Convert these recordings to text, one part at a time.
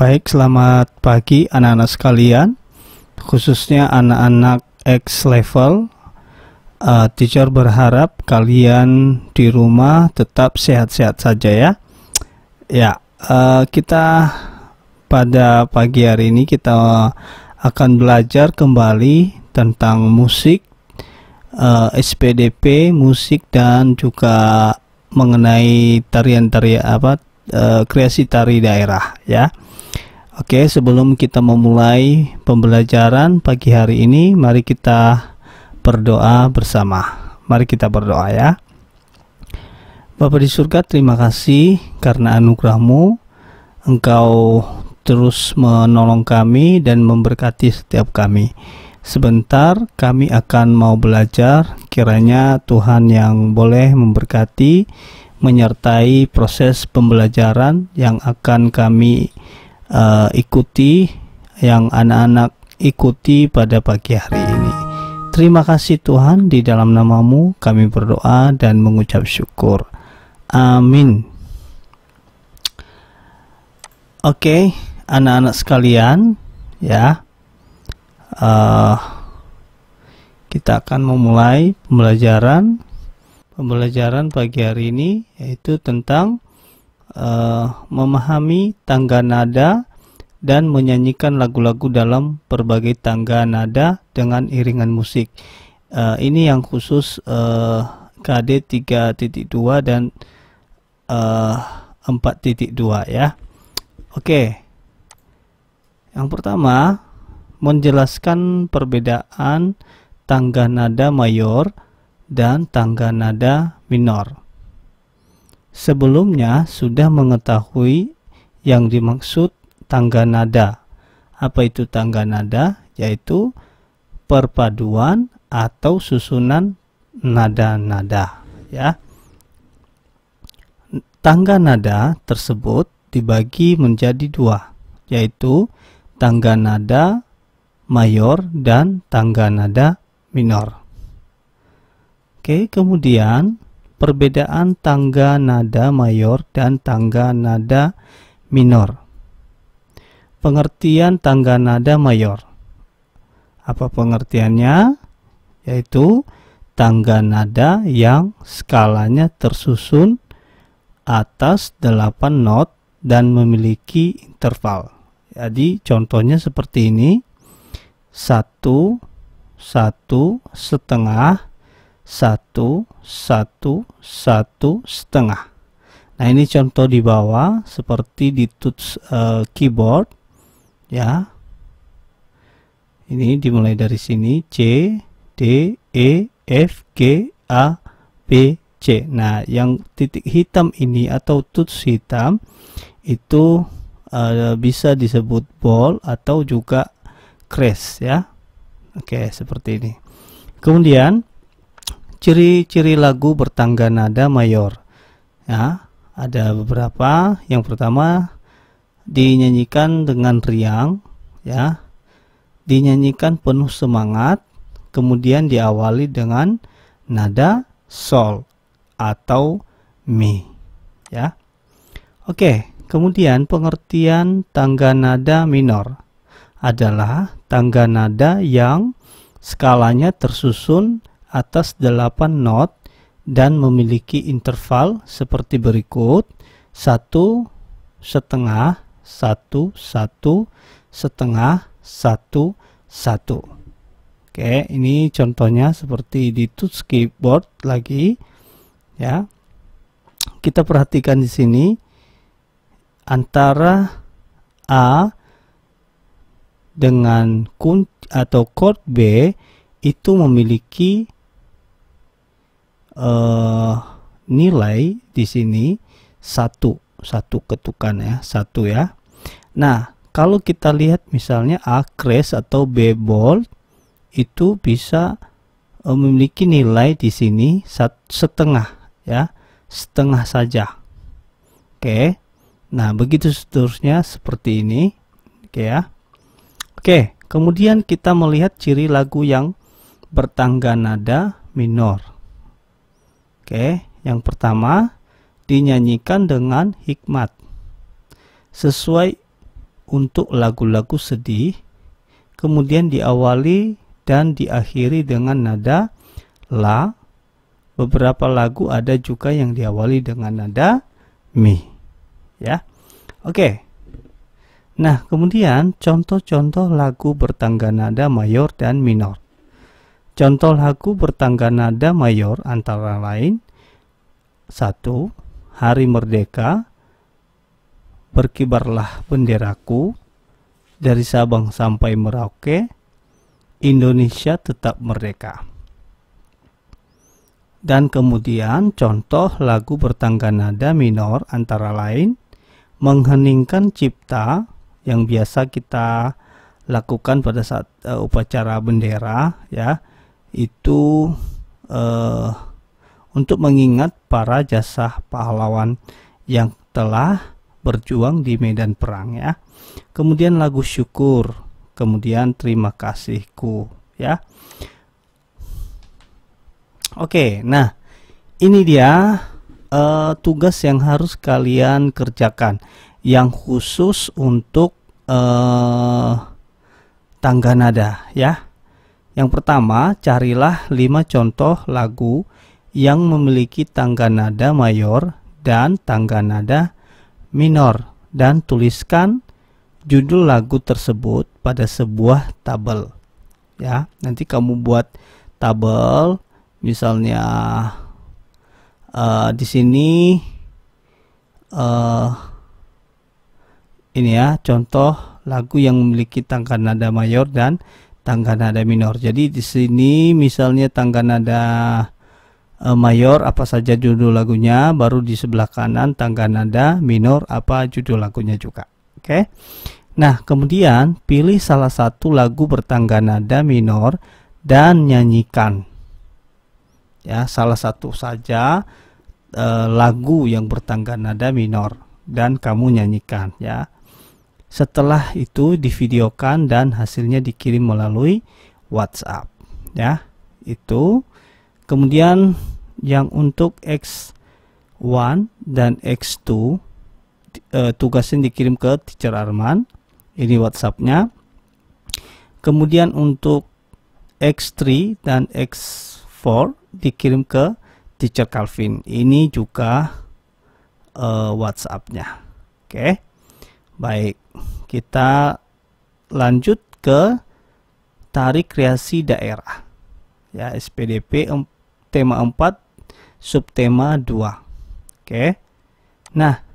Baik, selamat pagi anak-anak sekalian, khususnya anak-anak X level. Uh, teacher berharap kalian di rumah tetap sehat-sehat saja ya. Ya, uh, kita pada pagi hari ini kita akan belajar kembali tentang musik, uh, eh, SPDP, musik dan juga mengenai tarian-tarian apa uh, kreasi tari daerah ya. Oke, sebelum kita memulai pembelajaran pagi hari ini, mari kita berdoa bersama. Mari kita berdoa ya. Bapa di surga, terima kasih karena anugerahmu. Engkau terus menolong kami dan memberkati setiap kami. Sebentar kami akan mau belajar, kiranya Tuhan yang boleh memberkati menyertai proses pembelajaran yang akan kami uh, ikuti yang anak-anak ikuti pada pagi hari ini. Terima kasih Tuhan di dalam namamu kami berdoa dan mengucap syukur. Amin. Oke, okay, anak-anak sekalian, ya. Uh, kita akan memulai pembelajaran pembelajaran pagi hari ini yaitu tentang Eh, memahami tangga nada dan menyanyikan lagu-lagu dalam berbagai tangga nada dengan iringan musik. Uh, ini yang khusus uh, KD 3.2 dan uh, eh, 4.2 ya. Oke. Okay. Yang pertama, menjelaskan perbedaan tangga nada mayor dan tangga nada minor sebelumnya sudah mengetahui yang dimaksud tangga nada. Apa itu tangga nada? Yaitu perpaduan atau susunan nada-nada, ya. Tangga nada tersebut dibagi menjadi dua, yaitu tangga nada mayor dan tangga nada minor. Oke, kemudian perbedaan tangga nada mayor dan tangga nada minor. Pengertian tangga nada mayor. Apa pengertiannya? Yaitu tangga nada yang skalanya tersusun atas 8 not dan memiliki interval. Jadi contohnya seperti ini. satu satu setengah satu satu satu setengah nah ini contoh di bawah seperti di touch uh, keyboard ya ini dimulai dari sini C D E F G A B C nah yang titik hitam ini atau touch hitam itu uh, bisa disebut ball atau juga crash ya oke seperti ini kemudian ciri-ciri lagu bertangga nada mayor. Ya, ada beberapa. Yang pertama dinyanyikan dengan riang, ya. Dinyanyikan penuh semangat, kemudian diawali dengan nada sol atau mi, ya. Oke, kemudian pengertian tangga nada minor adalah tangga nada yang skalanya tersusun atas 8 not dan memiliki interval seperti berikut 1 setengah 1 1 setengah 1 1 Oke ini contohnya seperti di touch keyboard lagi ya kita perhatikan di sini antara A dengan kunci atau chord B itu memiliki uh, nilai di sini satu satu ketukan ya satu ya nah kalau kita lihat misalnya A crash atau B bold itu bisa uh, memiliki nilai di sini setengah ya setengah saja oke nah begitu seterusnya seperti ini oke ya oke kemudian kita melihat ciri lagu yang bertangga nada minor Oke, yang pertama dinyanyikan dengan hikmat sesuai untuk lagu-lagu sedih, kemudian diawali dan diakhiri dengan nada la. Beberapa lagu ada juga yang diawali dengan nada mi. Ya. Oke. Nah, kemudian contoh-contoh lagu bertangga nada mayor dan minor. Contoh lagu bertangga nada mayor antara lain 1. Hari Merdeka Berkibarlah benderaku Dari Sabang sampai Merauke Indonesia tetap merdeka dan kemudian contoh lagu bertangga nada minor antara lain mengheningkan cipta yang biasa kita lakukan pada saat uh, upacara bendera ya itu uh, untuk mengingat para jasa pahlawan yang telah berjuang di medan perang ya. Kemudian lagu syukur, kemudian terima kasihku ya. Oke, nah ini dia uh, tugas yang harus kalian kerjakan yang khusus untuk uh, tangga nada ya. Yang pertama, carilah 5 contoh lagu yang memiliki tangga nada mayor dan tangga nada minor dan tuliskan judul lagu tersebut pada sebuah tabel. Ya, nanti kamu buat tabel misalnya uh, di sini uh, ini ya contoh lagu yang memiliki tangga nada mayor dan tangga nada minor. Jadi di sini misalnya tangga nada eh, mayor apa saja judul lagunya, baru di sebelah kanan tangga nada minor apa judul lagunya juga. Oke. Nah, kemudian pilih salah satu lagu bertangga nada minor dan nyanyikan. Ya, salah satu saja e, lagu yang bertangga nada minor dan kamu nyanyikan ya. Setelah itu divideokan dan hasilnya dikirim melalui WhatsApp ya. Itu kemudian yang untuk X1 dan X2 eh, tugasnya dikirim ke teacher Arman. Ini WhatsAppnya. Kemudian untuk X3 dan X4 dikirim ke teacher Calvin. Ini juga whatsapp eh, WhatsAppnya. Oke, okay. baik. Kita lanjut ke tarik kreasi daerah. Ya, SPDP tema 4 subtema 2. Oke. Nah,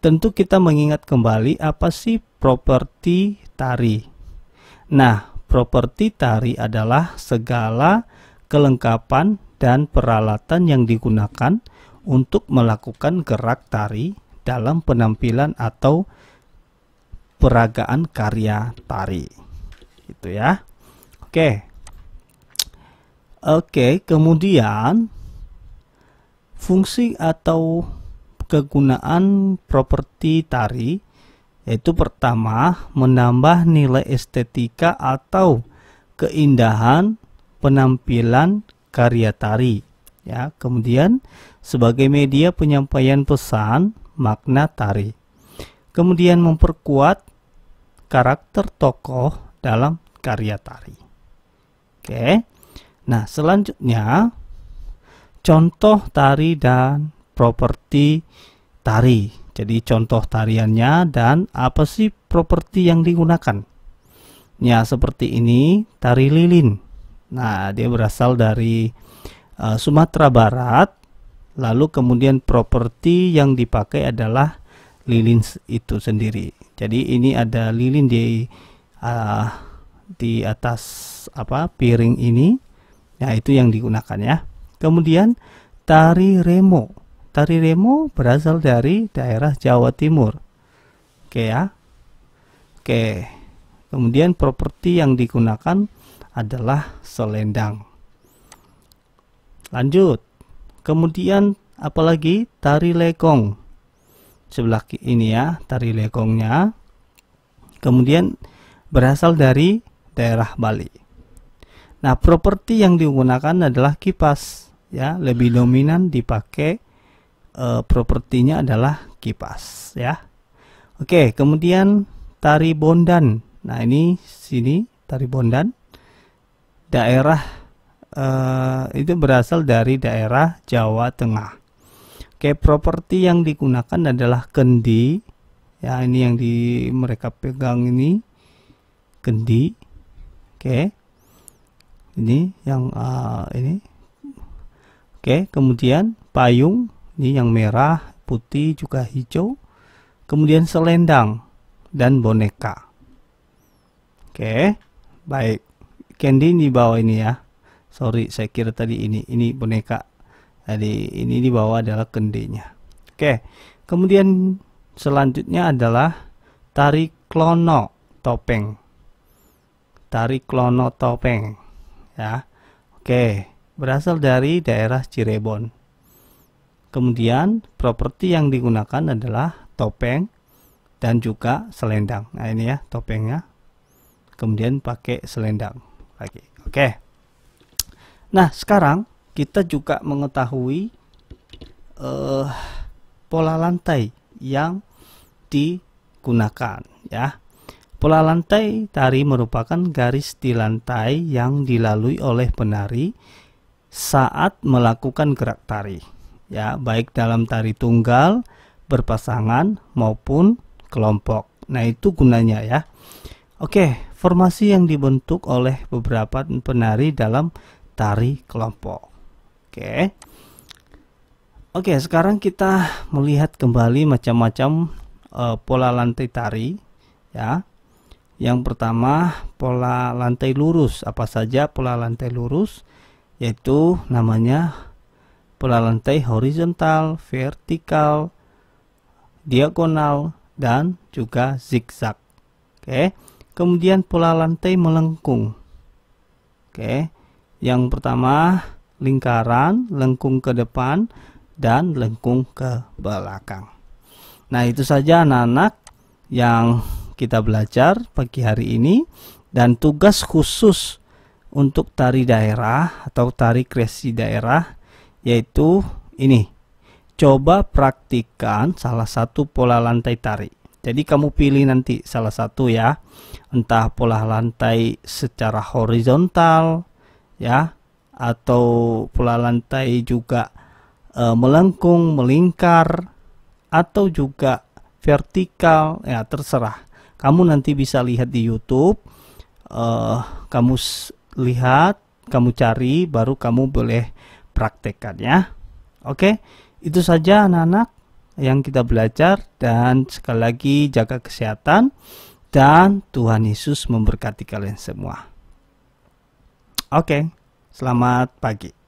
tentu kita mengingat kembali apa sih properti tari. Nah, properti tari adalah segala kelengkapan dan peralatan yang digunakan untuk melakukan gerak tari dalam penampilan atau peragaan karya tari gitu ya oke oke kemudian fungsi atau kegunaan properti tari yaitu pertama menambah nilai estetika atau keindahan penampilan karya tari ya kemudian sebagai media penyampaian pesan makna tari. Kemudian memperkuat karakter tokoh dalam karya tari. Oke. Nah, selanjutnya contoh tari dan properti tari. Jadi contoh tariannya dan apa sih properti yang digunakan? Ya, seperti ini tari lilin. Nah, dia berasal dari uh, Sumatera Barat lalu kemudian properti yang dipakai adalah lilin itu sendiri jadi ini ada lilin di uh, di atas apa piring ini nah itu yang digunakan ya kemudian tari remo tari remo berasal dari daerah Jawa Timur oke ya oke kemudian properti yang digunakan adalah selendang lanjut kemudian apalagi tari lekong sebelah ini ya tari lekongnya kemudian berasal dari daerah Bali nah properti yang digunakan adalah kipas ya lebih dominan dipakai e, propertinya adalah kipas ya oke kemudian tari bondan nah ini sini tari bondan daerah Eh, itu berasal dari daerah Jawa Tengah. Oke, properti yang digunakan adalah kendi. Ya, ini yang di mereka pegang ini kendi. Oke. Ini yang uh, ini. Oke, kemudian payung ini yang merah, putih juga hijau. Kemudian selendang dan boneka. Oke. Baik. Kendi di bawah ini ya sorry saya kira tadi ini ini boneka tadi ini di bawah adalah kendinya oke kemudian selanjutnya adalah tari klono topeng tari klono topeng ya oke berasal dari daerah Cirebon kemudian properti yang digunakan adalah topeng dan juga selendang nah ini ya topengnya kemudian pakai selendang lagi oke okay. Nah, sekarang kita juga mengetahui uh, pola lantai yang digunakan ya. Pola lantai tari merupakan garis di lantai yang dilalui oleh penari saat melakukan gerak tari ya, baik dalam tari tunggal, berpasangan maupun kelompok. Nah, itu gunanya ya. Oke, formasi yang dibentuk oleh beberapa penari dalam tari kelompok. Oke. Oke, sekarang kita melihat kembali macam-macam uh, pola lantai tari ya. Yang pertama, pola lantai lurus. Apa saja pola lantai lurus? Yaitu namanya pola lantai horizontal, vertikal, diagonal dan juga zigzag. Oke. Kemudian pola lantai melengkung. Oke. Yang pertama, lingkaran, lengkung ke depan, dan lengkung ke belakang. Nah, itu saja anak-anak yang kita belajar pagi hari ini dan tugas khusus untuk tari daerah atau tari kreasi daerah yaitu ini. Coba praktikan salah satu pola lantai tari. Jadi kamu pilih nanti salah satu ya. Entah pola lantai secara horizontal, ya atau pola lantai juga e, melengkung, melingkar atau juga vertikal ya terserah. Kamu nanti bisa lihat di YouTube, uh, kamu lihat, kamu cari, baru kamu boleh praktekkan ya. Oke, itu saja anak-anak yang kita belajar dan sekali lagi jaga kesehatan dan Tuhan Yesus memberkati kalian semua. Oke, selamat pagi.